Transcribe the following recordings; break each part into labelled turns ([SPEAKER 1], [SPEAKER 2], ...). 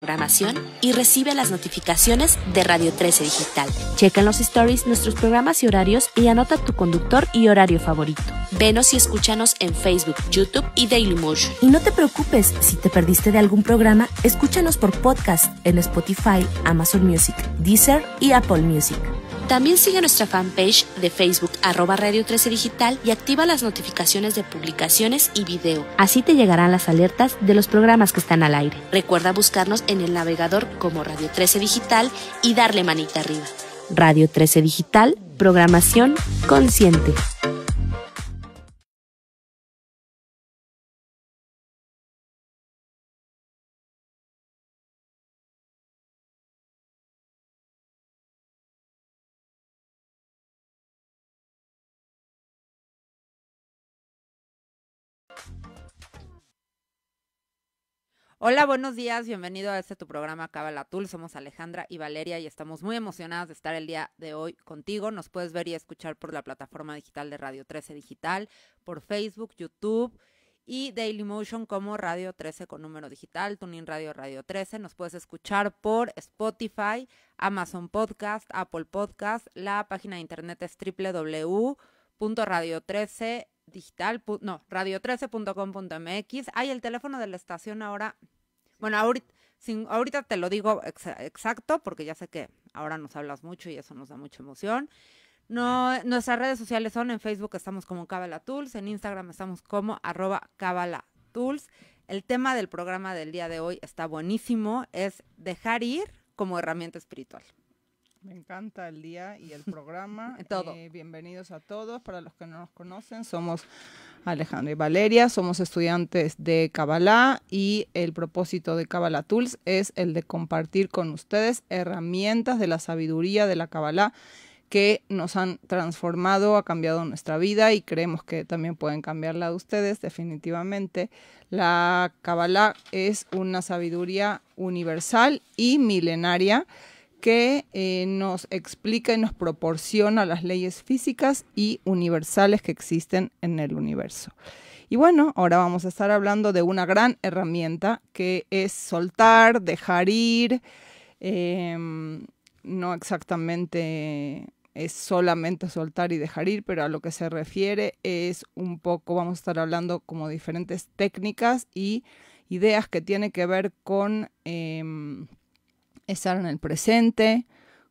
[SPEAKER 1] programación y recibe las notificaciones de Radio 13 Digital. Checa en los stories nuestros programas y horarios y anota tu conductor y horario favorito. Venos y escúchanos en Facebook, YouTube y Dailymotion. Y no te preocupes, si te perdiste de algún programa, escúchanos por podcast en Spotify, Amazon Music, Deezer y Apple Music. También sigue nuestra fanpage de Facebook arroba Radio 13 Digital y activa las notificaciones de publicaciones y video. Así te llegarán las alertas de los programas que están al aire. Recuerda buscarnos en el navegador como Radio 13 Digital y darle manita arriba. Radio 13 Digital, programación consciente.
[SPEAKER 2] Hola, buenos días, bienvenido a este tu programa Cábala Tool, Somos Alejandra y Valeria y estamos muy emocionadas de estar el día de hoy contigo. Nos puedes ver y escuchar por la plataforma digital de Radio 13 Digital, por Facebook, YouTube y Daily Motion como Radio 13 con número digital, Tuning Radio Radio 13. Nos puedes escuchar por Spotify, Amazon Podcast, Apple Podcast. La página de internet es www.radio13 digital, no, radio13.com.mx. Hay el teléfono de la estación ahora. Bueno, ahorita, ahorita te lo digo exacto porque ya sé que ahora nos hablas mucho y eso nos da mucha emoción. No, nuestras redes sociales son en Facebook estamos como Cabala Tools, en Instagram estamos como arroba Tools. El tema del programa del día de hoy está buenísimo, es dejar ir como herramienta espiritual.
[SPEAKER 3] Me encanta el día y el programa. Eh, bienvenidos a todos. Para los que no nos conocen, somos Alejandro y Valeria, somos estudiantes de Kabbalah y el propósito de Kabbalah Tools es el de compartir con ustedes herramientas de la sabiduría de la Kabbalah que nos han transformado, ha cambiado nuestra vida y creemos que también pueden cambiar la de ustedes, definitivamente. La Kabbalah es una sabiduría universal y milenaria que eh, nos explica y nos proporciona las leyes físicas y universales que existen en el universo. Y bueno, ahora vamos a estar hablando de una gran herramienta que es soltar, dejar ir. Em, no exactamente es solamente soltar y dejar ir, pero a lo que se refiere es un poco, vamos a estar hablando como diferentes técnicas y ideas que tienen que ver con... Em, estar en el presente,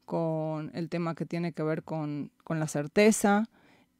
[SPEAKER 3] con el tema que tiene que ver con, la certeza.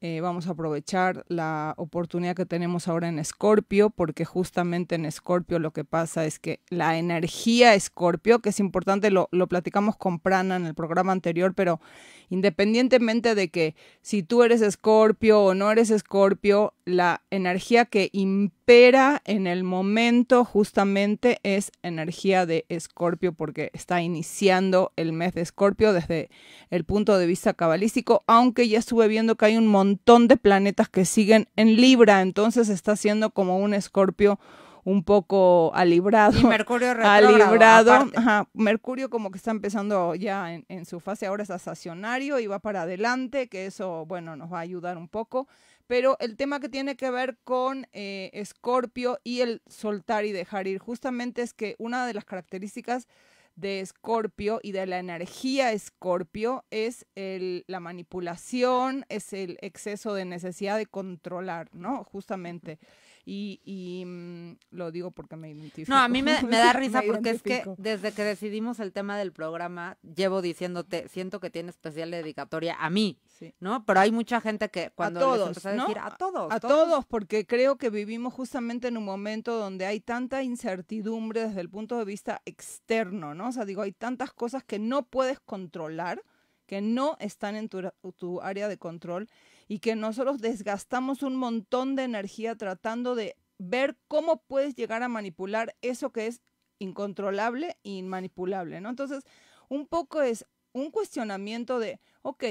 [SPEAKER 3] Eh, vamos a aprovechar la oportunidad que tenemos ahora en Escorpio, porque justamente en Escorpio lo que pasa es que la energía Escorpio, que es importante, lo, lo platicamos con Prana en el programa anterior, pero independientemente de que si tú eres Escorpio o no eres Escorpio, la energía que impera en el momento justamente es energía de Escorpio porque está iniciando el mes de Escorpio desde el punto de vista cabalístico, aunque ya estuve viendo que hay un montón de planetas que siguen en Libra, entonces está siendo como un Escorpio un poco alibrado. Mercurio Alibrado. Mercurio como que está empezando ya en, su fase, ahora es estacionario y va para adelante, que eso, bueno, nos va a ayudar un poco pero el tema que tiene que ver con Escorpio eh, y el soltar y dejar ir, justamente es que una de las características de Escorpio y de la energía Escorpio es el, la manipulación, es el exceso de necesidad de controlar, ¿no? Justamente.
[SPEAKER 2] Y, mm,
[SPEAKER 3] lo digo porque me identifico. No, a mí me, da risa porque es que desde
[SPEAKER 2] que decidimos el tema del programa, llevo diciéndote, siento que tiene especial dedicatoria a mí, ¿no? Pero hay mucha gente que cuando a todos, a todos. A todos.
[SPEAKER 3] porque creo que vivimos justamente en un momento donde hay tanta incertidumbre desde el punto de vista externo, ¿no? O sea, digo, hay tantas cosas que no puedes controlar, que no están en tu área de control y que nosotros desgastamos un montón de energía tratando de ver cómo puedes llegar a manipular eso que es incontrolable e inmanipulable, ¿no? Entonces, un poco es un cuestionamiento de, ok,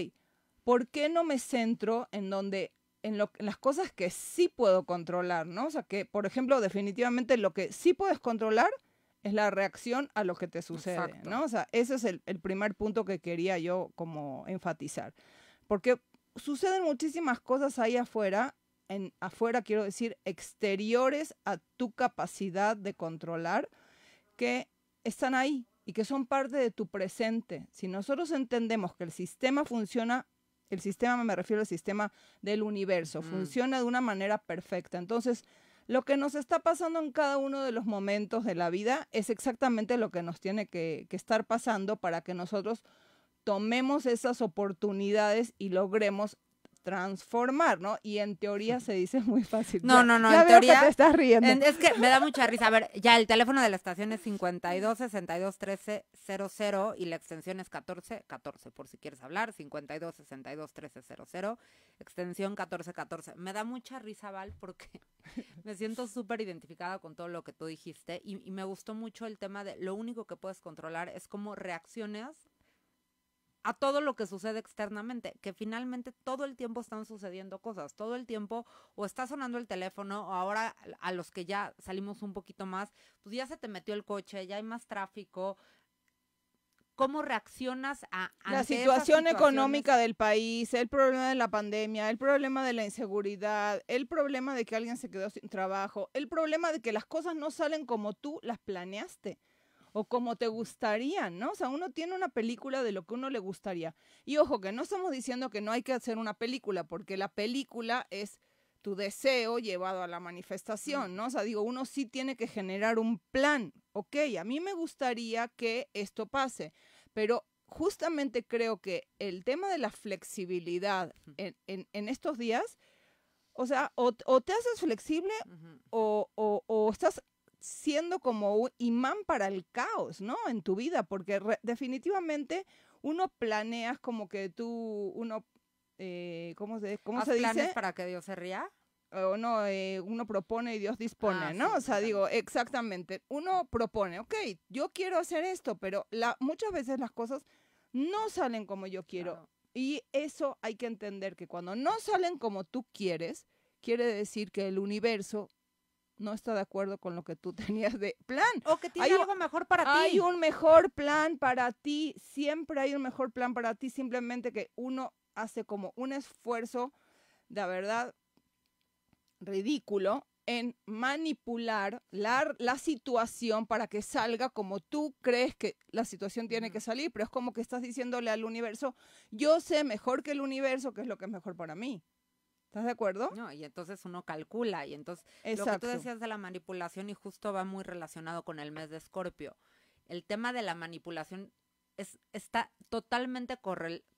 [SPEAKER 3] ¿por qué no me centro en donde en, las cosas que sí puedo controlar, ¿no? O sea, que, por ejemplo, definitivamente lo que sí puedes controlar es la reacción a lo que te sucede, ¿no? O sea, ese es el, el, primer punto que quería yo como enfatizar. Porque suceden muchísimas cosas ahí afuera, en afuera quiero decir exteriores a tu capacidad de controlar, que están ahí y que son parte de tu presente. Si nosotros entendemos que el sistema funciona, el sistema me refiero al sistema del universo, funciona de una manera perfecta. Entonces, lo que nos está pasando en cada uno de los momentos de la vida es exactamente lo que nos tiene que estar pasando para que nosotros tomemos esas oportunidades y logremos transformar, ¿no? Y en teoría se dice muy fácil. No, no, no, en teoría. estás riendo. es que me da
[SPEAKER 2] mucha risa. A ver, ya el teléfono de la estación es 52 62 13 00 y la extensión es 14 14, por si quieres hablar, 52 62 13 extensión 14 14. Me da mucha risa, Val, porque me siento súper identificada con todo lo que tú dijiste y, me gustó mucho el tema de lo único que puedes controlar es cómo reacciones a todo lo que sucede externamente, que finalmente todo el tiempo están sucediendo cosas, todo el tiempo o está sonando el teléfono, o ahora a los que ya salimos un poquito más, pues ya se te metió el coche, ya hay más tráfico. ¿Cómo reaccionas a la situación económica
[SPEAKER 3] del país, el problema de la pandemia, el problema de la inseguridad, el problema de que alguien se quedó sin trabajo, el problema de que las cosas no salen como tú las planeaste? o como te gustaría, ¿no? O sea, uno tiene una película de lo que uno le gustaría. Y ojo, que no estamos diciendo que no hay que hacer una película, porque la película es tu deseo llevado a la manifestación, mm. ¿no? O sea, digo, uno sí tiene que generar un plan, ok, a mí me gustaría que esto pase, pero justamente creo que el tema de la flexibilidad en, estos días, o sea, o, te haces flexible o, o, estás siendo como un imán para el caos, ¿no? En tu vida, porque definitivamente uno planeas como que tú, uno, eh, ¿cómo se, cómo se planes para que Dios se ría? o eh, uno propone y Dios dispone, ah, ¿no? o sea, digo, exactamente, uno propone, ok, yo quiero hacer esto, pero la, muchas veces las cosas no salen como yo quiero. Y eso hay que entender que cuando no salen como tú quieres, quiere decir que el universo no está de acuerdo con lo que tú tenías de plan. O que tiene hay algo mejor para ti. Hay un mejor plan para ti, siempre hay un mejor plan para ti, simplemente que uno hace como un esfuerzo, de verdad, ridículo en manipular la, la, situación para que salga como tú crees que la situación tiene que salir, pero es como que estás diciéndole al universo, yo sé mejor que el
[SPEAKER 2] universo qué es lo que es mejor para mí. ¿Estás de acuerdo? No, y entonces uno calcula. Y entonces lo que tú decías de la manipulación y justo va muy relacionado con el mes de Escorpio. El tema de la manipulación es, está totalmente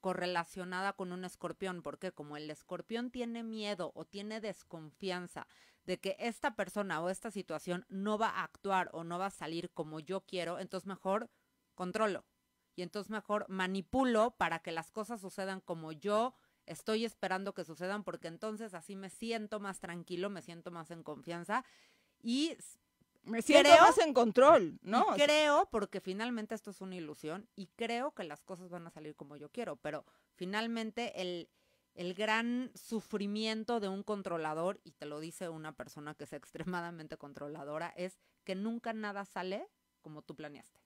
[SPEAKER 2] correlacionada con un escorpión, porque como el escorpión tiene miedo o tiene desconfianza de que esta persona o esta situación no va a actuar o no va a salir como yo quiero, entonces mejor controlo. Y entonces mejor manipulo para que las cosas sucedan como yo estoy esperando que sucedan porque entonces así me siento más tranquilo, me siento más en confianza y me siento más en control, ¿no? Creo, porque finalmente esto es una ilusión y creo que las cosas van a salir como yo quiero, pero finalmente el, el gran sufrimiento de un controlador, y te lo dice una persona que es extremadamente controladora, es que nunca nada sale como tú planeaste.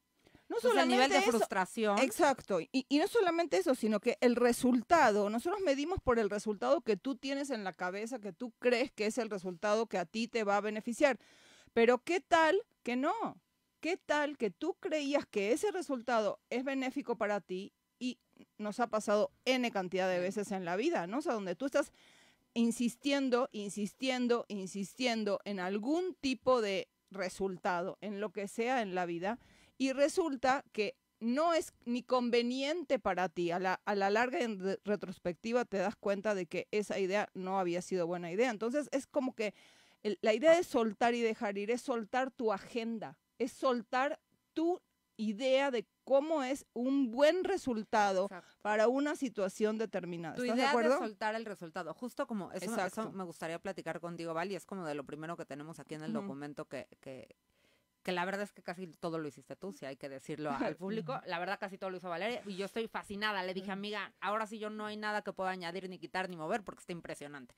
[SPEAKER 2] No solo. Pues, solamente nivel de frustración.
[SPEAKER 3] Exacto. Y, y, no solamente eso, sino que el resultado, nosotros medimos por el resultado que tú tienes en la cabeza, que tú crees que es el resultado que a ti te va a beneficiar. Pero ¿qué tal que no? ¿Qué tal que tú creías que ese resultado es benéfico para ti y nos ha pasado N cantidad de veces en la vida, ¿no? O sea, donde tú estás insistiendo, insistiendo, insistiendo en algún tipo de resultado, en lo que sea en la vida, y resulta que no es ni conveniente para ti. A la, larga en retrospectiva te das cuenta de que esa idea no había sido buena idea. Entonces es como que la idea de soltar y dejar ir es soltar tu agenda, es soltar tu idea de cómo es un buen resultado para una situación determinada. Tu idea de, acuerdo?
[SPEAKER 2] soltar el resultado, justo como eso, me gustaría platicar contigo, Val, y es como de lo primero que tenemos aquí en el documento que, que, la verdad es que casi todo lo hiciste tú, si hay que decirlo al público. La verdad casi todo lo hizo Valeria y yo estoy fascinada. Le dije, amiga, ahora sí yo no hay nada que pueda añadir, ni quitar, ni mover porque está impresionante.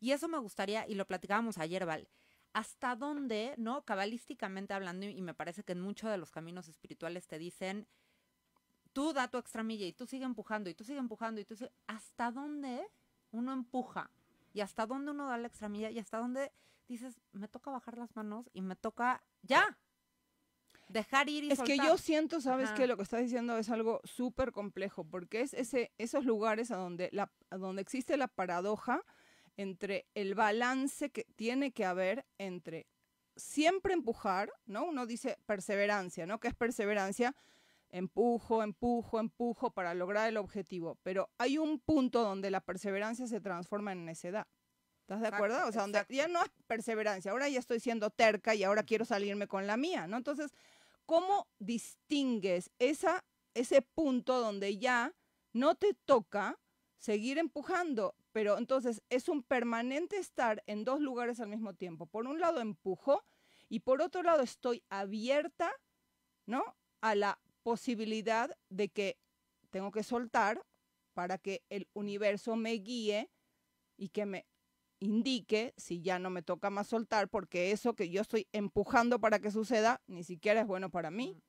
[SPEAKER 2] Y eso me gustaría, y lo platicábamos ayer, Val, hasta dónde, ¿no? Cabalísticamente hablando, y me parece que en muchos de los caminos espirituales te dicen, tú da tu extra milla y tú sigue empujando y tú sigue empujando y tú sigue... ¿Hasta dónde uno empuja? y hasta dónde uno da la extramilla y hasta dónde dices, me toca bajar las manos y me toca ya, Dejar ir y Es que yo siento, sabes que lo
[SPEAKER 3] que estás diciendo es algo súper complejo, porque es ese, esos lugares a donde, la, a donde existe la paradoja entre el balance que tiene que haber entre siempre empujar, ¿no? Uno dice perseverancia, ¿no? ¿Qué es perseverancia? Empujo, empujo, empujo para lograr el objetivo, pero hay un punto donde la perseverancia se transforma en necedad. ¿Estás de acuerdo? o sea, donde ya no es perseverancia, ahora ya estoy siendo terca y ahora quiero salirme con la mía, ¿no? Entonces, ¿cómo distingues esa, ese punto donde ya no te toca seguir empujando? Pero entonces es un permanente estar en dos lugares al mismo tiempo. Por un lado empujo y por otro lado estoy abierta, ¿no? A la posibilidad de que tengo que soltar para que el universo me guíe y que me indique si ya no me toca más soltar, porque eso que yo estoy empujando para que suceda ni siquiera es bueno para mí. Mm.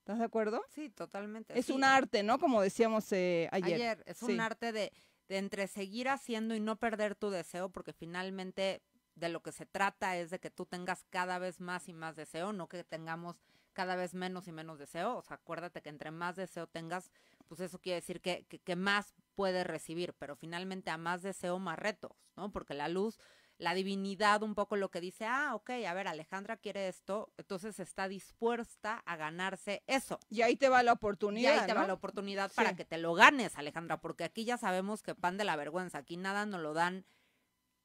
[SPEAKER 2] ¿Estás de acuerdo? Sí, totalmente. Es un arte,
[SPEAKER 3] ¿no? Como decíamos eh, ayer. Ayer, es un arte
[SPEAKER 2] de, de entre seguir haciendo y no perder tu deseo, porque finalmente de lo que se trata es de que tú tengas cada vez más y más deseo, no que tengamos cada vez menos y menos deseo. O sea, acuérdate que entre más deseo tengas, pues eso quiere decir que, que, más puede recibir, pero finalmente a más deseo, más retos, ¿no? Porque la luz, la divinidad un poco lo que dice, ah, ok, a ver, Alejandra quiere esto, entonces está dispuesta a ganarse eso. Y ahí te va la oportunidad. Y ahí te va la oportunidad para que te lo ganes, Alejandra, porque aquí ya sabemos que pan de la vergüenza, aquí nada nos lo dan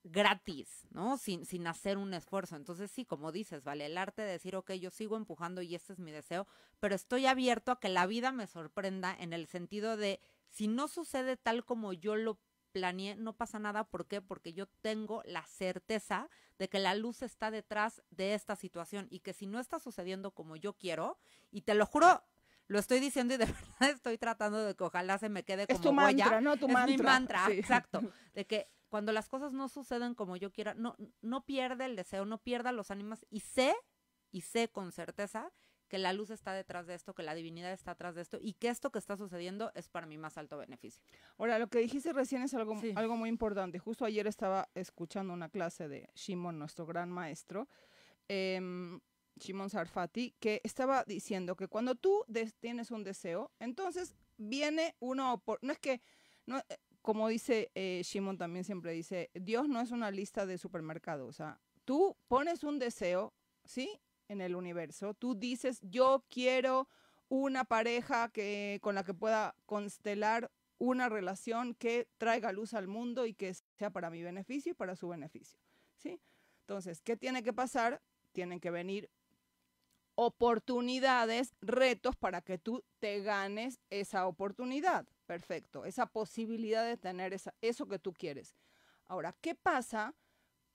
[SPEAKER 2] gratis, ¿no? Sin, sin hacer un esfuerzo. Entonces sí, como dices, vale, el arte de decir, ok, yo sigo empujando y este es mi deseo, pero estoy abierto a que la vida me sorprenda en el sentido de, si no sucede tal como yo lo planeé, no pasa nada. ¿Por qué? Porque yo tengo la certeza de que la luz está detrás de esta situación y que si no está sucediendo como yo quiero, y te lo juro, lo estoy diciendo y de verdad estoy tratando de que ojalá se me quede como es tu Mantra, ¿no? tu es mi mantra, exacto, de que cuando las cosas no suceden como yo quiera, no, no pierda el deseo, no pierda los ánimos. y sé, y sé con certeza que la luz está detrás de esto, que la divinidad está detrás de esto y que esto que está sucediendo es para mi más alto beneficio. Ahora, lo que dijiste recién
[SPEAKER 3] es algo, algo muy importante. Justo ayer estaba escuchando una clase de Shimon, nuestro gran maestro, em, Shimon Sarfati, que estaba diciendo que cuando tú tienes un deseo, entonces viene una oportunidad. No es que como dice eh, Shimon también siempre dice, Dios no es una lista de supermercados. O sea, tú pones un deseo, ¿sí? En el universo. Tú dices, yo quiero una pareja que, con la que pueda constelar una relación que traiga luz al mundo y que sea para mi beneficio y para su beneficio, ¿sí? Entonces, ¿qué tiene que pasar? Tienen que venir oportunidades, retos para que tú te ganes esa oportunidad. Perfecto, esa posibilidad de tener esa, eso que tú quieres. Ahora, ¿qué pasa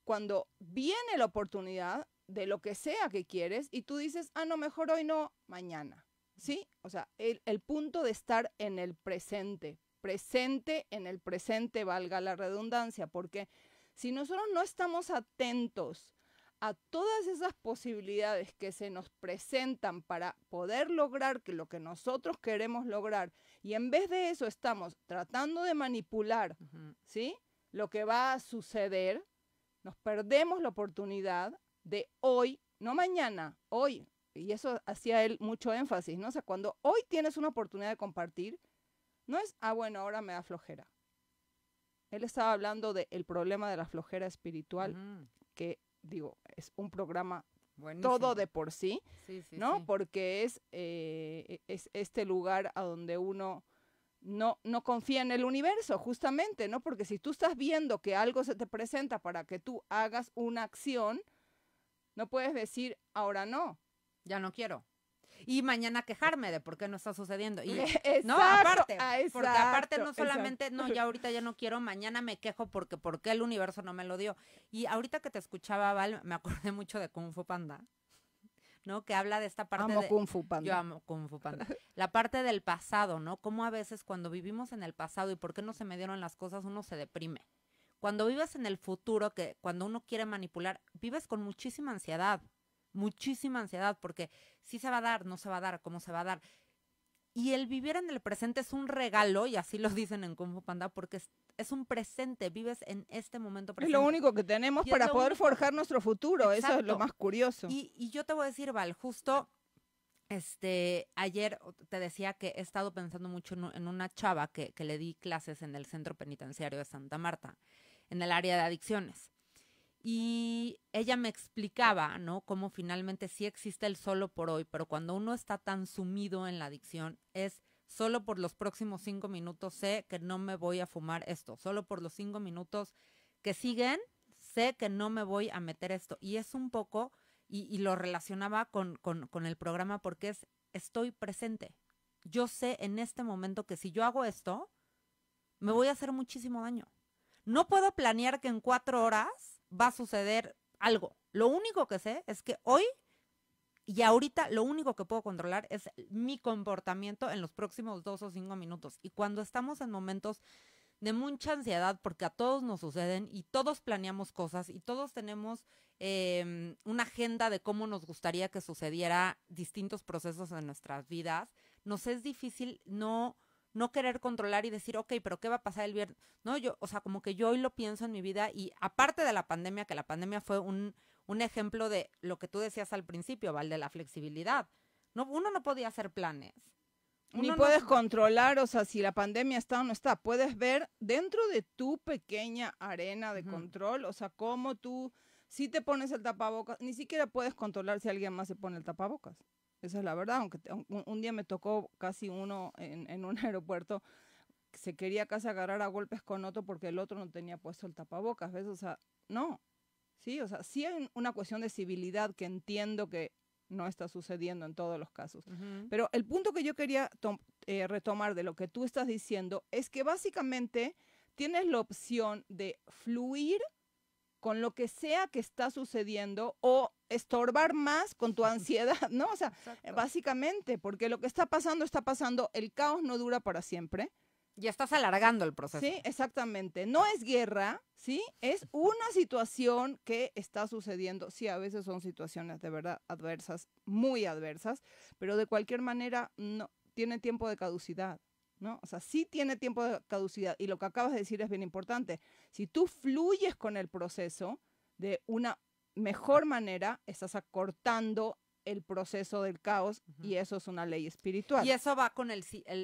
[SPEAKER 3] cuando viene la oportunidad de lo que sea que quieres y tú dices, ah, no, mejor hoy no, mañana? ¿Sí? O sea, el, el punto de estar en el presente, presente en el presente, valga la redundancia, porque si nosotros no estamos atentos a todas esas posibilidades que se nos presentan para poder lograr que lo que nosotros queremos lograr y en vez de eso estamos tratando de manipular, ¿sí? Lo que va a suceder, nos perdemos la oportunidad de hoy, no mañana, hoy. Y eso hacía él mucho énfasis, ¿no? O sea, cuando hoy tienes una oportunidad de compartir, no es, ah, bueno, ahora me da flojera. Él estaba hablando del el problema de la flojera espiritual, digo, es un programa todo de por sí, ¿no? Porque es, eh, e, es este lugar a donde uno no, no confía en el universo, justamente, ¿no? Porque si tú estás viendo que algo se te presenta para que tú hagas una acción,
[SPEAKER 2] no puedes decir, ahora no. Ya no quiero y mañana quejarme de por qué no está sucediendo. Y, eh, no, aparte, ah, porque aparte no solamente, no, ya ahorita ya no quiero, mañana me quejo porque por qué el universo no me lo dio. Y ahorita que te escuchaba, Val, me acordé mucho de Kung Fu Panda. ¿no? Que habla de esta parte Yo amo Kung Fu Panda. La parte del pasado, ¿no? Cómo a veces cuando vivimos en el pasado y por qué no se me dieron las cosas, uno se deprime. Cuando vives en el futuro, que cuando uno quiere manipular, vives con muchísima ansiedad muchísima ansiedad porque si se va a dar, no se va a dar, cómo se va a dar. Y el vivir en el presente es un regalo, y así lo dicen en Kung Fu Panda, porque es, un presente, vives en este momento presente. Es lo único
[SPEAKER 3] que tenemos para poder forjar nuestro futuro, eso es lo más curioso. Y,
[SPEAKER 2] yo te voy a decir, Val, justo este, ayer te decía que he estado pensando mucho en, una chava que le di clases en el centro penitenciario de Santa Marta, en el área de adicciones y ella me explicaba, ¿no? Cómo finalmente sí existe el solo por hoy, pero cuando uno está tan sumido en la adicción es solo por los próximos cinco minutos sé que no me voy a fumar esto, solo por los cinco minutos que siguen sé que no me voy a meter esto. Y es un poco, y, lo relacionaba con, con el programa porque es, estoy presente. Yo sé en este momento que si yo hago esto, me voy a hacer muchísimo daño. No puedo planear que en cuatro horas va a suceder algo. Lo único que sé es que hoy y ahorita lo único que puedo controlar es mi comportamiento en los próximos dos o cinco minutos. Y cuando estamos en momentos de mucha ansiedad, porque a todos nos suceden y todos planeamos cosas y todos tenemos em, una agenda de cómo nos gustaría que sucediera distintos procesos en nuestras vidas, nos es difícil no no querer controlar y decir, ok, pero ¿qué va a pasar el viernes? No, yo, o sea, como que yo hoy lo pienso en mi vida y aparte de la pandemia, que la pandemia fue un, un ejemplo de lo que tú decías al principio, ¿vale? de la flexibilidad. No, uno no podía hacer planes.
[SPEAKER 3] Ni puedes controlar, o sea, si la pandemia está o no está. Puedes ver dentro de tu pequeña arena de control, o sea, cómo tú si te pones el tapabocas, ni siquiera puedes controlar si alguien más se pone el tapabocas. Esa es la verdad, aunque un, día me tocó casi uno en, un aeropuerto se quería casi agarrar a golpes con otro porque el otro no tenía puesto el tapabocas, ¿ves? O sea, no. Sí, o sea, sí hay una cuestión de civilidad que entiendo que no está sucediendo en todos los casos. Pero el punto que yo quería eh, retomar de lo que tú estás diciendo es que básicamente tienes la opción de fluir con lo que sea que está sucediendo o estorbar más con tu ansiedad, ¿no? O sea, básicamente, porque lo que está pasando está pasando, el caos no dura para siempre. Ya
[SPEAKER 2] estás alargando el proceso. Sí,
[SPEAKER 3] exactamente. No es guerra, ¿sí? Es una situación que está sucediendo. Sí, a veces son situaciones de verdad adversas, muy adversas, pero de cualquier manera no tiene tiempo de caducidad. ¿no? O sea, sí tiene tiempo de caducidad. Y lo que acabas de decir es bien importante. Si tú fluyes con el proceso de una mejor manera, estás acortando el proceso del caos y eso es una ley espiritual. Y eso
[SPEAKER 2] va con el,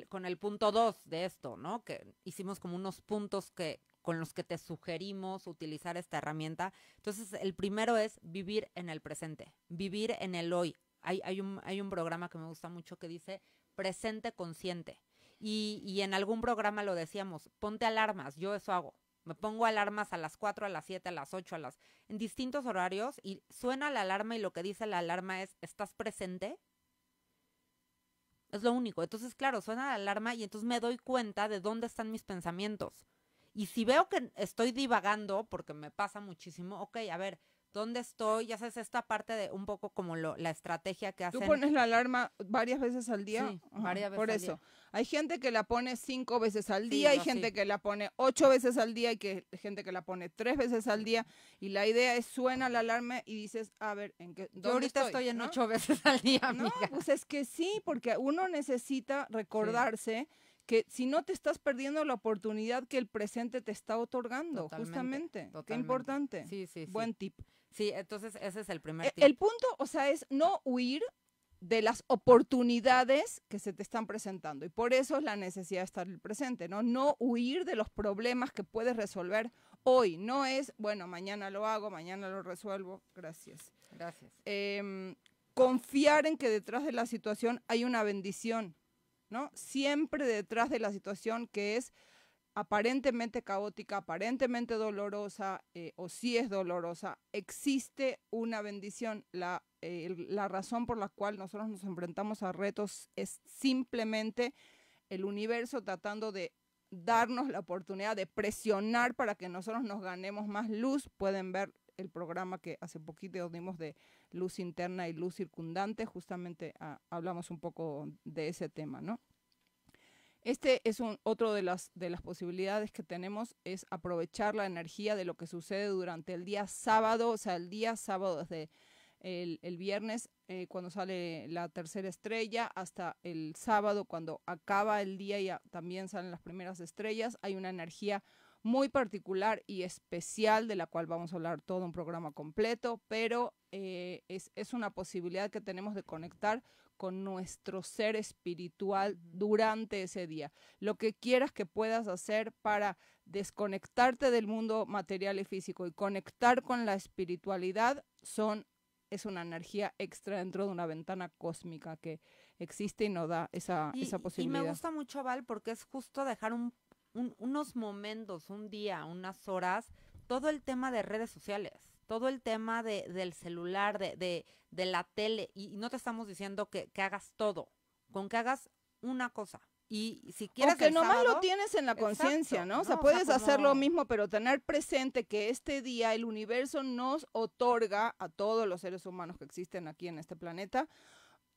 [SPEAKER 2] con el punto dos de esto, ¿no? Que hicimos como unos puntos que con los que te sugerimos utilizar esta herramienta. Entonces, el primero es vivir en el presente, vivir en el hoy. hay un programa que me gusta mucho que dice presente consciente. Y, en algún programa lo decíamos, ponte alarmas, yo eso hago. Me pongo alarmas a las 4, a las 7, a las 8, a las... en distintos horarios y suena la alarma y lo que dice la alarma es, ¿estás presente? Es lo único. Entonces, claro, suena la alarma y entonces me doy cuenta de dónde están mis pensamientos. Y si veo que estoy divagando, porque me pasa muchísimo, ok, a ver, dónde estoy, ya sabes, esta parte de un poco como la estrategia que hacen. Tú pones
[SPEAKER 3] la alarma varias veces al día. Sí, varias veces. Por eso. Hay gente que la pone cinco veces al día, hay gente que la pone ocho veces al día, y que, gente que la pone tres veces al día. Y la idea es suena la alarma y dices, a ver, ¿en qué? Yo ahorita estoy, en ocho veces al día. No, pues es que sí, porque uno necesita recordarse que si no te estás perdiendo la oportunidad que el presente te está otorgando, justamente. Totalmente. Qué importante. Sí, sí, sí. Buen tip. Sí, entonces ese es el primer e, tip. El punto, o sea, es no huir de las oportunidades que se te están presentando. Y por eso es la necesidad de estar presente, ¿no? No huir de los problemas que puedes resolver hoy. No es, bueno, mañana lo hago, mañana lo resuelvo. Gracias. Gracias. Em, confiar en que detrás de la situación hay una bendición, ¿no? Siempre detrás de la situación que es aparentemente caótica, aparentemente dolorosa, eh, o si es dolorosa, existe una bendición. Eh, la, razón por la cual nosotros nos enfrentamos a retos es simplemente el universo tratando de darnos la oportunidad de presionar para que nosotros nos ganemos más luz. Pueden ver el programa que hace poquito dimos de luz interna y luz circundante, justamente ah, hablamos un poco de ese tema, ¿no? Este es un, otro de las, de las posibilidades que tenemos, es aprovechar la energía de lo que sucede durante el día sábado, o sea, el día sábado desde el, viernes eh, cuando sale la tercera estrella hasta el sábado cuando acaba el día y también salen las primeras estrellas. Hay una energía muy particular y especial, de la cual vamos a hablar todo un programa completo, pero eh, es, es una posibilidad que tenemos de conectar con nuestro ser espiritual durante ese día. Lo que quieras que puedas hacer para desconectarte del mundo material y físico y conectar con la espiritualidad son es una energía extra dentro de una ventana cósmica que existe y nos da esa, esa posibilidad. Y me gusta
[SPEAKER 2] mucho, Val, porque es justo dejar un unos momentos, un día, unas horas, todo el tema de redes sociales, todo el tema del celular, de, de, la tele, y, no te estamos diciendo que, hagas todo, con que hagas una cosa. Y si quieres... que nomás lo tienes en la conciencia, ¿no? O sea, puedes hacer lo
[SPEAKER 3] mismo, pero tener presente que este día el universo nos otorga a todos los seres humanos que existen aquí en este planeta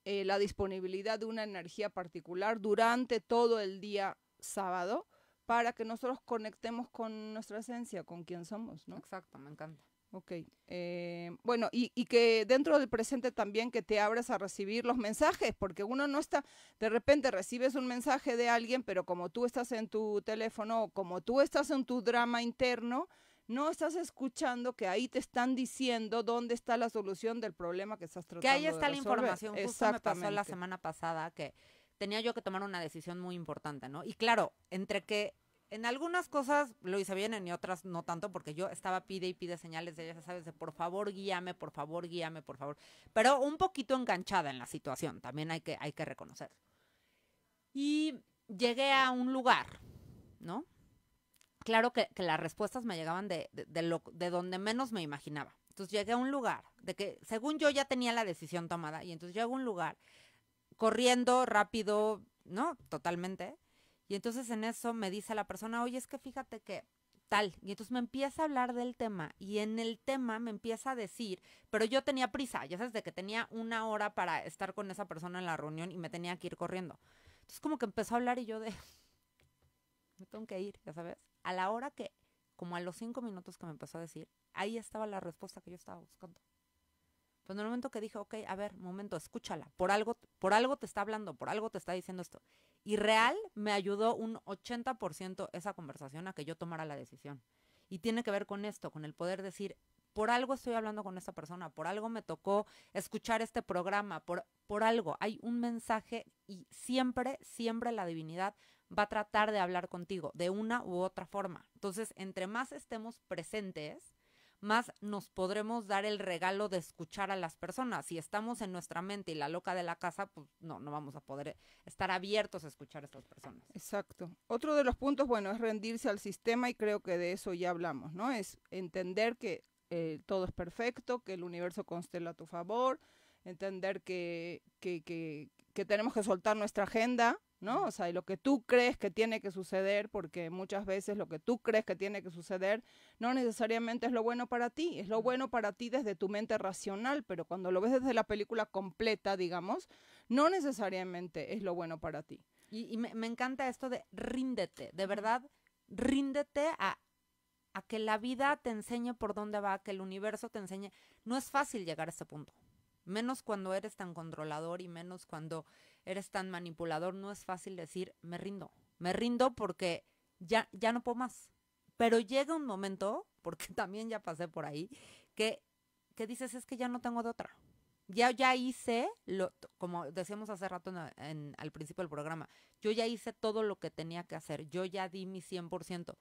[SPEAKER 3] eh, la disponibilidad de una energía particular durante todo el día sábado para que nosotros conectemos con nuestra esencia, con quién somos, ¿no? Exacto, me encanta. Ok. Eh, bueno, y, que dentro del presente también que te abras a recibir los mensajes, porque uno no está, de repente recibes un mensaje de alguien, pero como tú estás en tu teléfono, como tú estás en tu drama interno, no estás escuchando que ahí te están diciendo dónde está la solución del problema que estás tratando. Que ahí está la información. Justo me pasó la semana
[SPEAKER 2] pasada que tenía yo que tomar una decisión muy importante, ¿no? Y claro, entre que en algunas cosas lo hice bien, en otras no tanto, porque yo estaba pide y pide señales de, ella, sabes, de por favor guíame, por favor guíame, por favor. Pero un poquito enganchada en la situación, también hay que, hay que reconocer. Y llegué a un lugar, ¿no? Claro que, las respuestas me llegaban de, de, lo, de donde menos me imaginaba. Entonces llegué a un lugar, de que según yo ya tenía la decisión tomada, y entonces llego a un lugar corriendo rápido, ¿no? Totalmente. Y entonces en eso me dice la persona, oye, es que fíjate que tal. Y entonces me empieza a hablar del tema y en el tema me empieza a decir, pero yo tenía prisa, ya sabes, de que tenía una hora para estar con esa persona en la reunión y me tenía que ir corriendo. Entonces como que empezó a hablar y yo de, me tengo que ir, ya sabes. A la hora que, como a los cinco minutos que me empezó a decir, ahí estaba la respuesta que yo estaba buscando. Pues en el momento que dije, ok, a ver, momento, escúchala, por algo, por algo te está hablando, por algo te está diciendo esto. Y real me ayudó un 80% esa conversación a que yo tomara la decisión. Y tiene que ver con esto, con el poder decir, por algo estoy hablando con esta persona, por algo me tocó escuchar este programa, por, por algo hay un mensaje y siempre, siempre la divinidad va a tratar de hablar contigo de una u otra forma. Entonces, entre más estemos presentes, más nos podremos dar el regalo de escuchar a las personas. Si estamos en nuestra mente y la loca de la casa, pues no, no vamos a poder estar abiertos a escuchar a estas personas.
[SPEAKER 3] Exacto. Otro de los puntos, bueno, es rendirse al sistema y creo que de eso ya hablamos, ¿no? Es entender que eh, todo es perfecto, que el universo constela a tu favor, entender que, que, que, que tenemos que soltar nuestra agenda ¿no? O sea, y lo que tú crees que tiene que suceder, porque muchas veces lo que tú crees que tiene que suceder no necesariamente es lo bueno para ti, es lo bueno para ti desde tu mente racional, pero cuando lo ves desde la película completa, digamos, no necesariamente es lo bueno para
[SPEAKER 2] ti. Y, me, encanta esto de ríndete, de verdad, ríndete a que la vida te enseñe por dónde va, que el universo te enseñe. No es fácil llegar a ese punto, menos cuando eres tan controlador y menos cuando eres tan manipulador, no es fácil decir, me rindo, me rindo porque ya, ya no puedo más. Pero llega un momento, porque también ya pasé por ahí, que, que dices, es que ya no tengo de otra. Ya, ya hice, lo, como decíamos hace rato al principio del programa, yo ya hice todo lo que tenía que hacer, yo ya di mi 100%.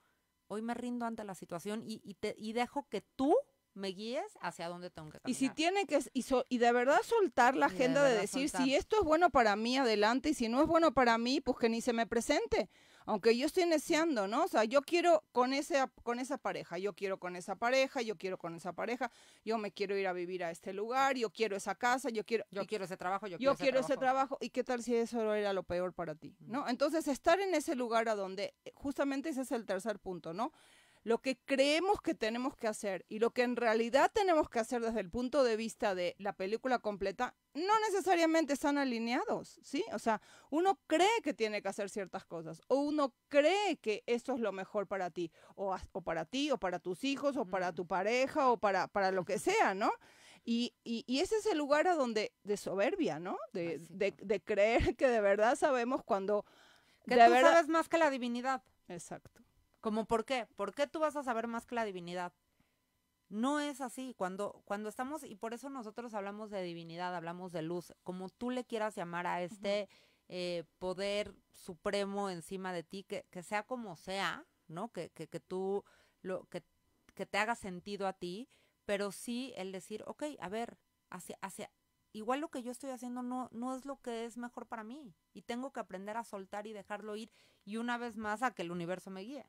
[SPEAKER 2] Hoy me rindo ante la situación y, te, y dejo que tú me guíes hacia dónde tengo que ir Y si tiene que, y,
[SPEAKER 3] y de verdad soltar la agenda de, decir, si esto es bueno para mí, adelante, y si no es bueno para mí, pues que ni se me presente. Aunque yo estoy deseando, ¿no? O sea, yo quiero con, ese, con esa pareja, yo quiero con esa pareja, yo quiero con esa pareja, yo me quiero ir a vivir a este lugar, yo quiero esa casa, yo quiero... Yo quiero ese trabajo, yo quiero, yo quiero ese trabajo. ¿Y qué tal si eso era lo peor para ti? ¿No? Entonces, estar en ese lugar a donde, eh, justamente ese es el tercer punto, ¿no? lo que creemos que tenemos que hacer y lo que en realidad tenemos que hacer desde el punto de vista de la película completa, no necesariamente están alineados, ¿sí? O sea, uno cree que tiene que hacer ciertas cosas o uno cree que eso es lo mejor para ti o, o para ti o para tus hijos o para tu pareja o para, para lo que sea, ¿no? Y, y, ese es el lugar a donde de soberbia, ¿no? De, de, creer que de verdad sabemos cuando... Que verdad... sabes
[SPEAKER 2] más que la divinidad. Exacto. Como por qué, ¿por qué tú vas a saber más que la divinidad? No es así. Cuando, cuando estamos, y por eso nosotros hablamos de divinidad, hablamos de luz, como tú le quieras llamar a este eh, poder supremo encima de ti, que, que sea como sea, ¿no? Que, que, tú lo, que, te haga sentido a ti, pero sí el decir, ok, a ver, hacia, hacia, igual lo que yo estoy haciendo no, no es lo que es mejor para mí y tengo que aprender a soltar y dejarlo ir y una vez más a que el universo me guíe.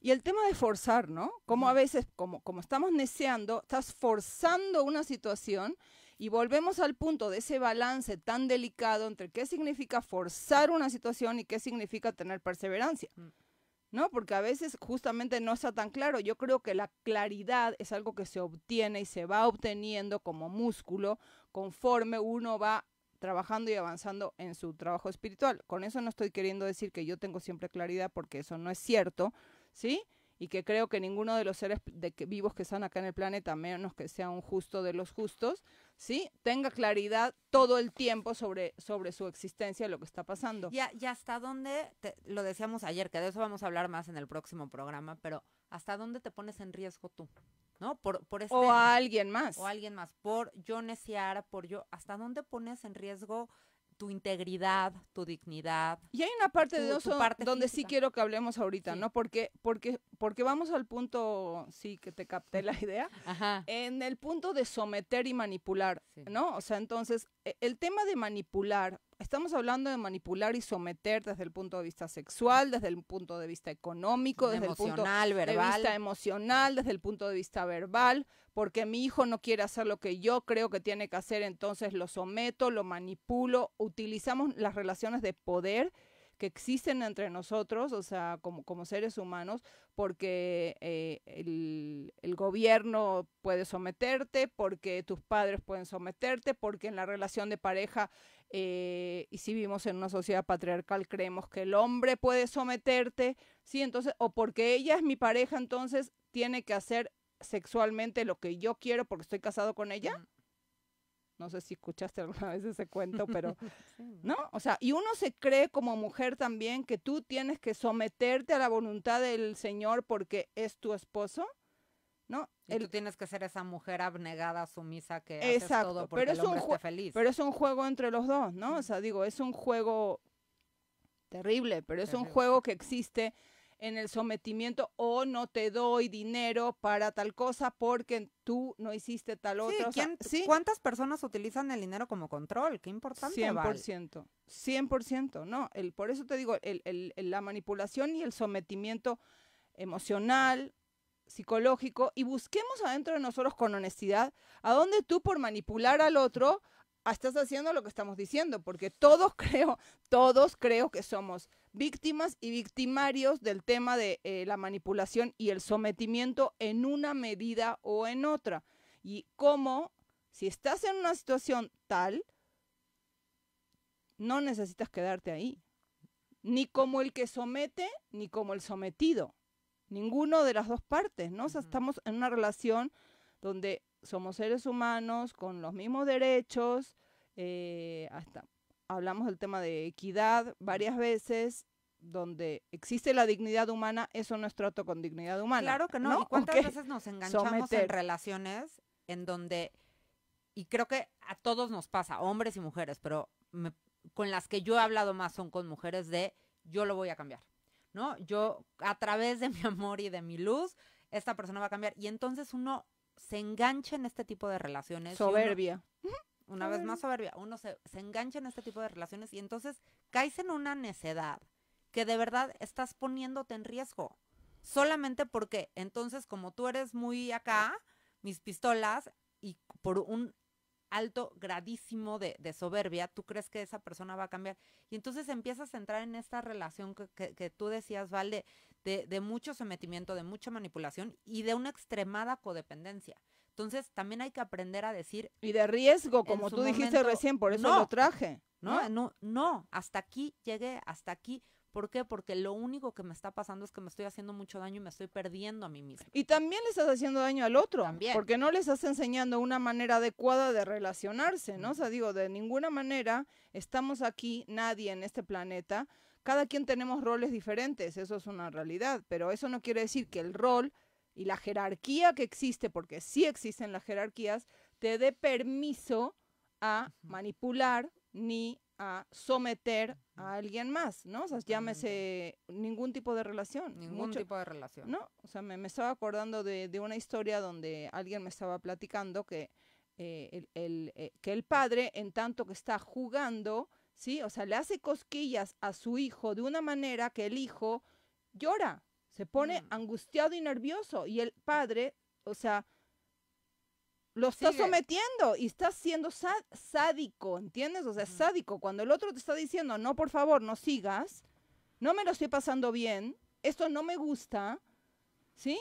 [SPEAKER 3] Y el tema de forzar, ¿no? Como a veces, como, como estamos deseando, estás forzando una situación y volvemos al punto de ese balance tan delicado entre qué significa forzar una situación y qué significa tener perseverancia. Mm. ¿No? Porque a veces justamente no está tan claro. Yo creo que la claridad es algo que se obtiene y se va obteniendo como músculo conforme uno va trabajando y avanzando en su trabajo espiritual. Con eso no estoy queriendo decir que yo tengo siempre claridad porque eso no es cierto, ¿sí? Y que creo que ninguno de los seres de vivos que están acá en el planeta, menos que sea un justo de los justos, ¿sí? Tenga claridad todo el tiempo sobre, sobre su existencia y lo que está pasando. Ya,
[SPEAKER 2] y hasta dónde, lo decíamos ayer, que de eso vamos a hablar más en el próximo programa, pero ¿hasta dónde te pones en riesgo tú? ¿no? Por, por este, o a alguien más. O alguien más. Por yo necear, por yo. ¿Hasta dónde pones en riesgo tu integridad, tu dignidad.
[SPEAKER 3] Y hay una parte de eso donde sí quiero que hablemos ahorita, ¿no? Porque, porque, porque vamos al punto, sí, que te capté la idea, en el punto de someter y manipular, ¿no? O sea, entonces, e, el tema de manipular, estamos hablando de manipular y someter desde el punto de vista sexual, desde el punto de vista económico, desde el punto verbal. de vista emocional, desde el punto de vista verbal, porque mi hijo no quiere hacer lo que yo creo que tiene que hacer, entonces lo someto, lo manipulo, utilizamos las relaciones de poder que existen entre nosotros, o sea, como, como seres humanos, porque eh, el, gobierno puede someterte, porque tus padres pueden someterte, porque en la relación de pareja, eh, y si vivimos en una sociedad patriarcal, creemos que el hombre puede someterte, ¿sí? Entonces, o porque ella es mi pareja, entonces tiene que hacer sexualmente lo que yo quiero porque estoy casado con ella. No sé si escuchaste alguna vez ese cuento, pero no, o sea, y uno se cree como mujer también que tú tienes que someterte a la voluntad del Señor porque es tu
[SPEAKER 2] esposo. ¿No? Y tú tienes que ser esa mujer abnegada, sumisa que es todo porque pero es un esté feliz.
[SPEAKER 3] Pero es un juego entre los dos, ¿no? O sea, digo, es un juego terrible, pero es un juego que existe en el sometimiento o oh, no te doy dinero para tal cosa porque tú no hiciste tal otro. Sí,
[SPEAKER 2] ¿Cuántas personas utilizan el dinero como control? Qué importante. 100%. por 100%, ¿no? El,
[SPEAKER 3] por eso te digo, el, la manipulación y el sometimiento emocional, psicológico, y busquemos adentro de nosotros con honestidad a dónde tú por manipular al otro Ah, estás haciendo lo que estamos diciendo, porque todos creo, todos creo que somos víctimas y victimarios del tema de eh, la manipulación y el sometimiento en una medida o en otra. Y cómo, si estás en una situación tal, no necesitas quedarte ahí. Ni como el que somete, ni como el sometido. Ninguno de las dos partes, ¿no? estamos en una relación donde somos seres humanos con los mismos derechos, eh, hasta hablamos del tema de equidad varias veces, donde existe la dignidad humana, eso no es trato con dignidad humana. Claro que no. ¿Y cuántas veces nos enganchamos en
[SPEAKER 2] relaciones en donde, y creo que a todos nos pasa, hombres y mujeres, pero con las que yo he hablado más son con mujeres de yo lo voy a cambiar, ¿no? Yo a través de mi amor y de mi luz, esta persona va a cambiar. Y entonces uno se engancha en este tipo de relaciones. Soberbia. una vez más soberbia. Uno se, engancha en este tipo de relaciones y entonces caes en una necedad que de verdad estás poniéndote en riesgo. Solamente porque entonces como tú eres muy acá, mis pistolas, y por un alto gradísimo de, soberbia, tú crees que esa persona va a cambiar. Y entonces empiezas a entrar en esta relación que, que tú decías, Valde, de, mucho sometimiento, de mucha manipulación y de una extremada codependencia. Entonces también hay que aprender a decir... Y de riesgo, como tú dijiste recién, por eso lo traje. ¿no? no, no, hasta aquí llegué, hasta aquí. ¿Por qué? Porque lo único que me está pasando es que me estoy haciendo mucho daño y me estoy perdiendo a mí misma.
[SPEAKER 3] Y también le estás haciendo daño al otro. También. Porque no les estás enseñando una manera adecuada de relacionarse, ¿no? O sea, digo, de ninguna manera estamos aquí, nadie en este planeta, cada quien tenemos roles diferentes, eso es una realidad, pero eso no quiere decir que el rol y la jerarquía que existe, porque sí existen las jerarquías, te dé permiso a manipular ni a someter a alguien más, ¿no? O sea, llámese ningún tipo de relación. Ningún tipo de relación. No, o sea, me, estaba acordando de, una historia donde alguien me estaba platicando que, eh, el, eh, que el padre, en tanto que está jugando, ¿sí? O sea, le hace cosquillas a su hijo de una manera que el hijo llora, se pone mm. angustiado y nervioso y el ah. padre, o sea, lo está sometiendo y está siendo sádico, ¿entiendes? O sea, sádico. Cuando el otro te está diciendo, no, por favor, no sigas, no me lo estoy pasando bien, esto no me gusta, ¿sí?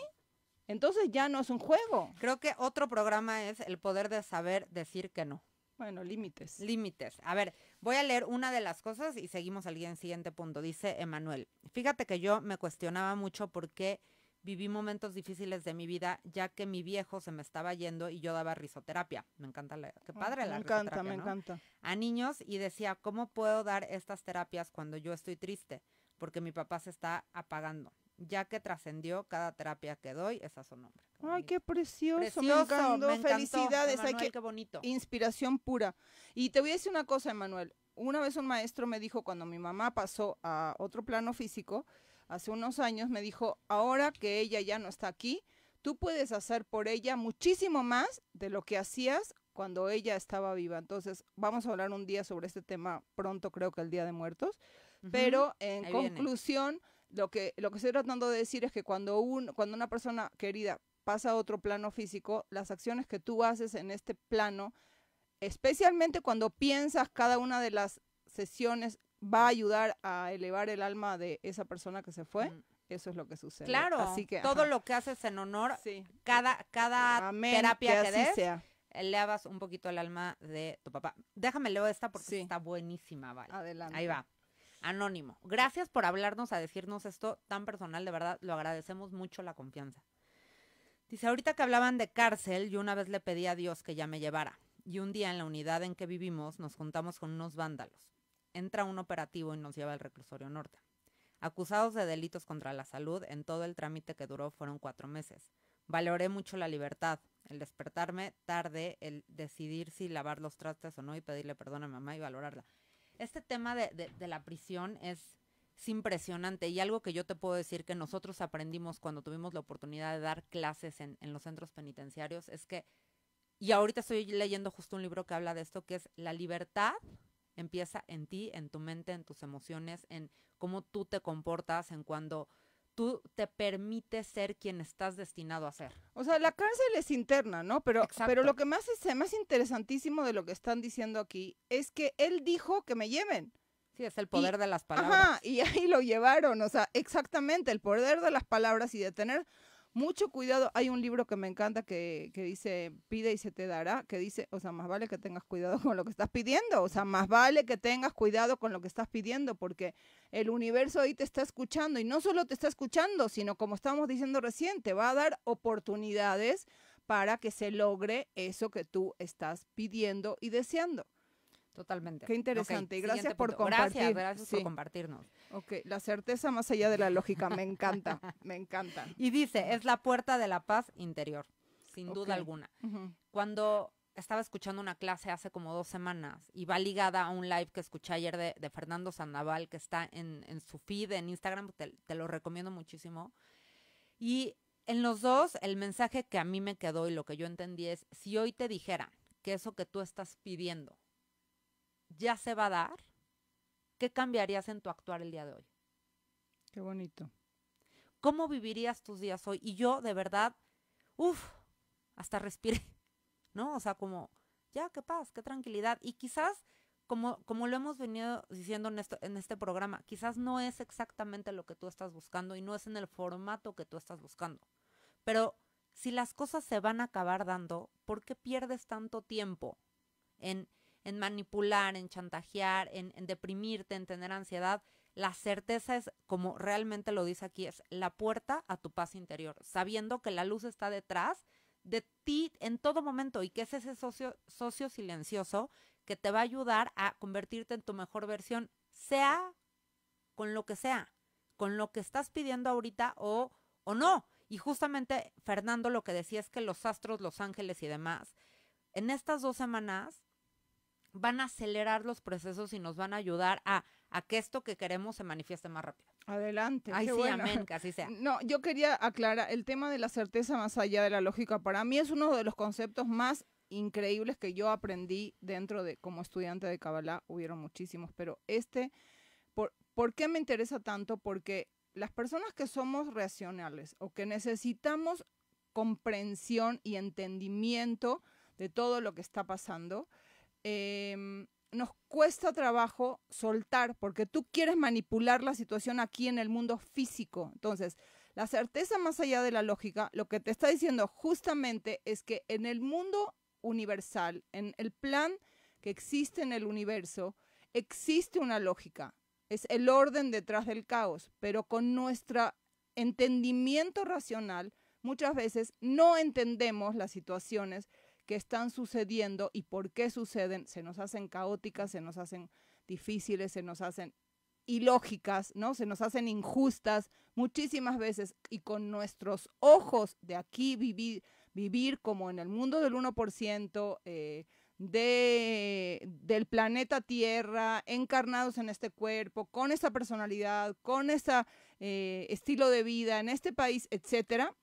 [SPEAKER 2] Entonces ya no es un juego. Creo que otro programa es el poder de saber decir que no. Bueno, límites. Límites. A ver, voy a leer una de las cosas y seguimos al siguiente punto. Dice Emanuel, fíjate que yo me cuestionaba mucho por qué viví momentos difíciles de mi vida ya que mi viejo se me estaba yendo y yo daba risoterapia. Me encanta, la, qué ah, padre la encanta, risoterapia, Me encanta, A niños y decía, ¿cómo puedo dar estas terapias cuando yo estoy triste? Porque mi papá se está apagando ya que trascendió cada terapia que doy, es su nombre. Ay, qué precioso, me, encantó. felicidades, Emanuel, qué, bonito.
[SPEAKER 3] Inspiración pura. Y te voy a decir una cosa, Emanuel. Una vez un maestro me dijo cuando mi mamá pasó a otro plano físico, hace unos años, me dijo, ahora que ella ya no está aquí, tú puedes hacer por ella muchísimo más de lo que hacías cuando ella estaba viva. Entonces, vamos a hablar un día sobre este tema pronto, creo que el Día de Muertos. Pero en conclusión... Lo que, lo que estoy tratando de decir es que cuando, un, cuando una persona querida pasa a otro plano físico, las acciones que tú haces en este plano, especialmente cuando piensas cada una de las sesiones va a ayudar a elevar el alma de esa persona que se fue. Mm. Eso es lo que sucede. Claro, así que, todo
[SPEAKER 2] lo que haces en honor, cada, cada terapia que, des, elevas un poquito el alma de tu papá. Déjame leo esta porque está buenísima, vale. Adelante. Ahí va. Anónimo. Gracias por hablarnos a decirnos esto tan personal, de verdad, lo agradecemos mucho la confianza. Dice, ahorita que hablaban de cárcel, yo una vez le pedí a Dios que ya me llevara. Y un día en la unidad en que vivimos nos juntamos con unos vándalos. Entra un operativo y nos lleva al reclusorio norte. Acusados de delitos contra la salud, en todo el trámite que duró fueron cuatro meses. Valoré mucho la libertad, el despertarme tarde, el decidir si lavar los trastes o no y pedirle perdón a mamá y valorarla este tema de, la prisión es, impresionante y algo que yo te puedo decir que nosotros aprendimos cuando tuvimos la oportunidad de dar clases en, en, los centros penitenciarios es que, y ahorita estoy leyendo justo un libro que habla de esto, que es la libertad empieza en ti, en tu mente, en tus emociones, en cómo tú te comportas, en cuando tú te permites ser quien estás destinado a ser.
[SPEAKER 3] O sea, la cárcel es interna, ¿no? Pero, pero lo que más es más interesantísimo de lo que están diciendo aquí es que él dijo que me lleven. Sí, es el poder de las palabras. Ajá, y ahí lo llevaron, o sea, exactamente, el poder de las palabras y de tener mucho cuidado. Hay un libro que me encanta que, que, dice, pide y se te dará, que dice, o sea, más vale que tengas cuidado con lo que estás pidiendo. O sea, más vale que tengas cuidado con lo que estás pidiendo porque el universo ahí te está escuchando y no solo te está escuchando, sino como estamos diciendo recién, te va a dar oportunidades para que se logre eso que tú estás pidiendo y deseando.
[SPEAKER 2] Totalmente. Qué interesante. y gracias por compartirnos. compartir. Gracias, gracias por compartirnos.
[SPEAKER 3] Ok, la certeza más allá de la lógica. Me encanta, me encanta.
[SPEAKER 2] Y dice, es la puerta de la paz interior, sin duda alguna. Cuando estaba escuchando una clase hace como dos semanas y va ligada a un live que escuché ayer de, Fernando Sandaval, que está en, su feed, en Instagram, te, te lo recomiendo muchísimo. Y en los dos, el mensaje que a mí me quedó y lo que yo entendí es, si hoy te dijera que eso que tú estás pidiendo ya se va a dar, ¿qué cambiarías en tu actuar el día de hoy? Qué bonito. ¿Cómo vivirías tus días hoy? Y yo de verdad, uff, hasta respiré, ¿no? O sea, como, ya, qué paz, qué tranquilidad. Y quizás, como, como lo hemos venido diciendo en, en este programa, quizás no es exactamente lo que tú estás buscando y no es en el formato que tú estás buscando. Pero si las cosas se van a acabar dando, ¿por qué pierdes tanto tiempo en en manipular, en chantajear, en, deprimirte, en tener ansiedad. La certeza es, como realmente lo dice aquí, es la puerta a tu paz interior, sabiendo que la luz está detrás de ti en todo momento y que es ese socio, socio silencioso que te va a ayudar a convertirte en tu mejor versión, sea con lo que sea, con lo que estás pidiendo ahorita o, o no. Y justamente, Fernando, lo que decía es que los astros, los ángeles y demás, en estas dos semanas van a acelerar los procesos y nos van a ayudar a, que esto que queremos se manifieste más rápido.
[SPEAKER 3] Adelante.
[SPEAKER 2] Ay, sí, amén, que así sea.
[SPEAKER 3] No, yo quería aclarar, el tema de la certeza más allá de la lógica, para mí es uno de los conceptos más increíbles que yo aprendí dentro de, como estudiante de Kabbalah, hubieron muchísimos, pero este, por, ¿por qué me interesa tanto? Porque las personas que somos racionales o que necesitamos comprensión y entendimiento de todo lo que está pasando, Em, nos cuesta trabajo soltar, porque tú quieres manipular la situación aquí en el mundo físico. Entonces, la certeza más allá de la lógica, lo que te está diciendo justamente es que en el mundo universal, en el plan que existe en el universo, existe una lógica. Es el orden detrás del caos, pero con nuestro entendimiento racional, muchas veces no entendemos las situaciones ¿Qué están sucediendo y por qué suceden, se nos hacen caóticas, se nos hacen difíciles, se nos hacen ilógicas, ¿no? Se nos hacen injustas muchísimas veces y con nuestros ojos de aquí vivir, vivir como en el mundo del 1%, eh, del planeta Tierra, encarnados en este cuerpo, con esa personalidad, con ese eh, estilo de vida, en este país, etcétera,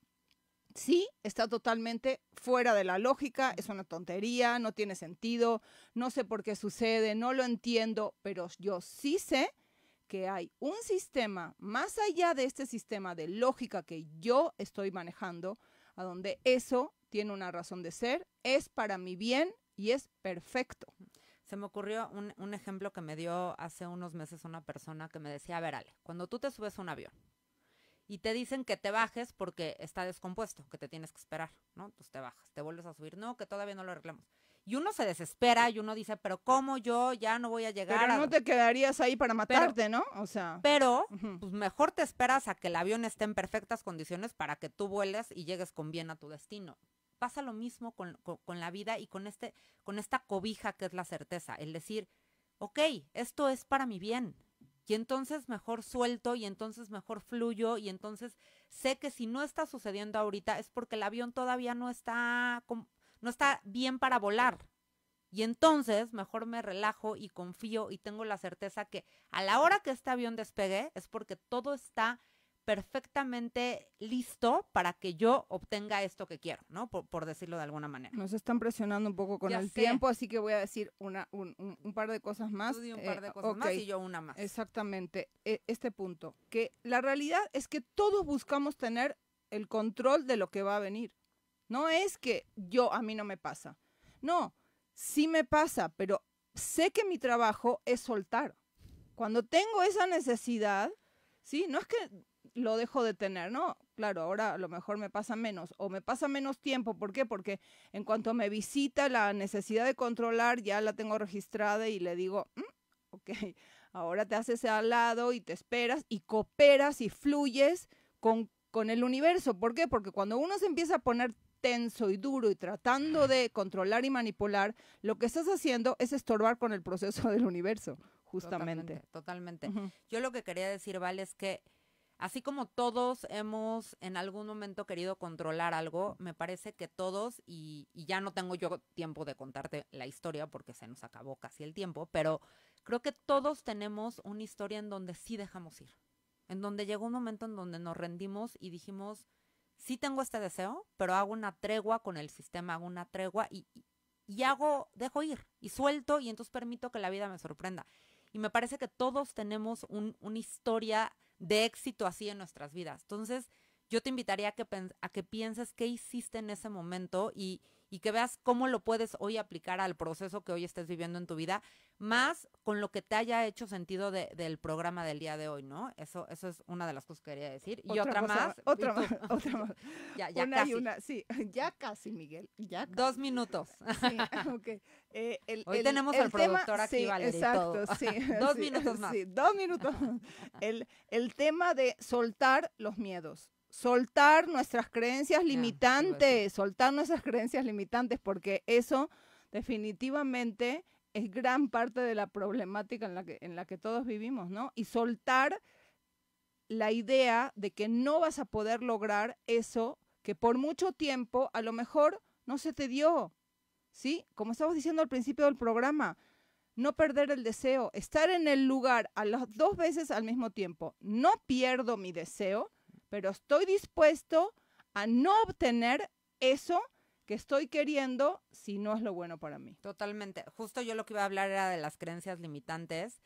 [SPEAKER 3] sí está totalmente fuera de la lógica, es una tontería, no tiene sentido, no sé por qué sucede, no lo entiendo, pero yo sí sé que hay un sistema más allá de este sistema de lógica que yo estoy manejando, a donde eso tiene una razón de ser, es para mi bien y es perfecto.
[SPEAKER 2] Se me ocurrió un, ejemplo que me dio hace unos meses una persona que me decía, a ver, Ale, cuando tú te subes a un avión, y te dicen que te bajes porque está descompuesto, que te tienes que esperar, ¿no? Entonces te bajas, te vuelves a subir, no, que todavía no lo arreglamos. Y uno se desespera y uno dice, pero ¿cómo yo ya no voy a llegar? Pero no te quedarías ahí para matarte, ¿no? O sea. Pero, pues mejor te esperas a que el avión esté en perfectas condiciones para que tú vueles y llegues con bien a tu destino. Pasa lo mismo con, con, la vida y con, este, con esta cobija que es la certeza, el decir, ok, esto es para mi bien, y entonces mejor suelto y entonces mejor fluyo y entonces sé que si no está sucediendo ahorita es porque el avión todavía no está no está bien para volar. Y entonces mejor me relajo y confío y tengo la certeza que a la hora que este avión despegue es porque todo está perfectamente listo para que yo obtenga esto que quiero, ¿no? Por, decirlo de alguna manera. Nos
[SPEAKER 3] están presionando un poco con el tiempo, así que voy a decir una, un, par de cosas más. Tú di un eh, par de cosas más y yo una más. Exactamente, e, este punto, que la realidad es que todos buscamos tener el control de lo que va a venir. No es que yo, a mí no me pasa. No, sí me pasa, pero sé que mi trabajo es soltar. Cuando tengo esa necesidad, ¿sí? No es que lo dejo de tener, ¿no? Claro, ahora a lo mejor me pasa menos o me pasa menos tiempo, ¿por qué? Porque en cuanto me visita la necesidad de controlar, ya la tengo registrada y le digo, mm, ok, ahora te haces al lado y te esperas y cooperas y fluyes con, con el universo, ¿por qué? Porque cuando uno se empieza a poner tenso y duro y tratando de controlar y manipular, lo que estás haciendo es estorbar con el proceso del universo, justamente.
[SPEAKER 2] Totalmente. Yo lo que quería decir, vale es que Así como todos hemos en algún momento querido controlar algo, me parece que todos, y, ya no tengo yo tiempo de contarte la historia porque se nos acabó casi el tiempo, pero creo que todos tenemos una historia en donde sí dejamos ir, en donde llegó un momento en donde nos rendimos y dijimos, sí tengo este deseo, pero hago una tregua con el sistema, hago una tregua y, y, hago, dejo ir y suelto y entonces permito que la vida me sorprenda. Y me parece que todos tenemos un, una historia de éxito así en nuestras vidas. Entonces, yo te invitaría a que, a que pienses qué hiciste en ese momento y, y que veas cómo lo puedes hoy aplicar al proceso que hoy estés viviendo en tu vida, más con lo que te haya hecho sentido del programa del día de hoy, ¿no? Eso, eso es una de las cosas que quería decir. Y otra, más. Otra más, otra más. ya, casi.
[SPEAKER 3] sí, ya casi, Miguel. Ya Dos minutos. Eh, hoy tenemos el al productor aquí, Exacto, sí. dos minutos más. dos minutos. el, el tema de soltar los miedos soltar nuestras creencias limitantes, soltar nuestras creencias limitantes, porque eso definitivamente es gran parte de la problemática en la que, en la que todos vivimos, ¿no? Y soltar la idea de que no vas a poder lograr eso que por mucho tiempo a lo mejor no se te dio, ¿sí? Como estamos diciendo al principio del programa, no perder el deseo, estar en el lugar a las dos veces al mismo tiempo. No pierdo mi deseo, pero estoy dispuesto a no obtener
[SPEAKER 2] eso que estoy queriendo si no es lo bueno para mí. Totalmente. Justo yo lo que iba a hablar era de las creencias limitantes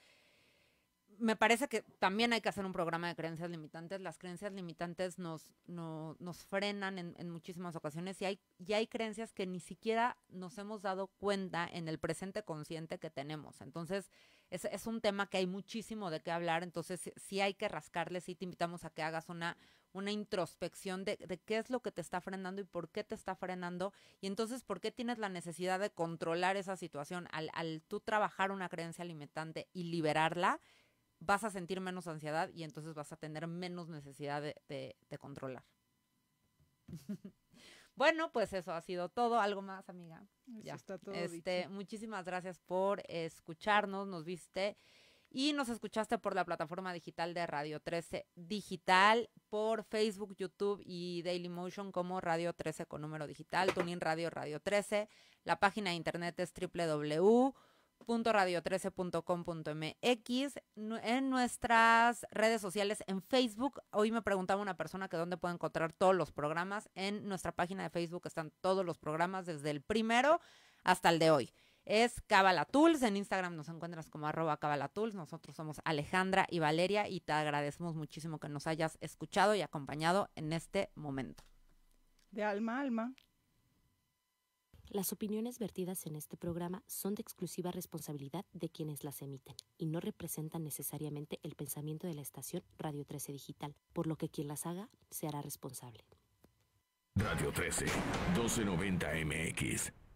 [SPEAKER 2] me parece que también hay que hacer un programa de creencias limitantes. Las creencias limitantes nos, nos frenan en, muchísimas ocasiones y hay, y hay creencias que ni siquiera nos hemos dado cuenta en el presente consciente que tenemos. Entonces, es, es un tema que hay muchísimo de qué hablar. Entonces, sí, hay que rascarle, sí te invitamos a que hagas una, una introspección de, qué es lo que te está frenando y por qué te está frenando. Y entonces, ¿por qué tienes la necesidad de controlar esa situación? Al, al tú trabajar una creencia limitante y liberarla, vas a sentir menos ansiedad y entonces vas a tener menos necesidad de, controlar. bueno, pues eso ha sido todo. Algo más, amiga. ya está todo. Este, Muchísimas gracias por escucharnos, nos viste y nos escuchaste por la plataforma digital de Radio 13 Digital, por Facebook, YouTube y Daily Motion como Radio 13 con número digital, Tuning Radio Radio 13. La página de internet es www radio 13commx en nuestras redes sociales, en Facebook. Hoy me preguntaba una persona que dónde puede encontrar todos los programas. En nuestra página de Facebook están todos los programas, desde el primero hasta el de hoy. Es Cabalatools, en Instagram nos encuentras como arroba Cabalatools, nosotros somos Alejandra y Valeria y te agradecemos muchísimo que nos hayas escuchado y acompañado en este momento.
[SPEAKER 3] De
[SPEAKER 1] alma a alma. Las opiniones vertidas en este programa son de exclusiva responsabilidad de quienes las emiten y no representan necesariamente el pensamiento de la estación Radio 13 Digital, por lo que quien las haga se hará responsable. Radio
[SPEAKER 3] 13, 1290 MX.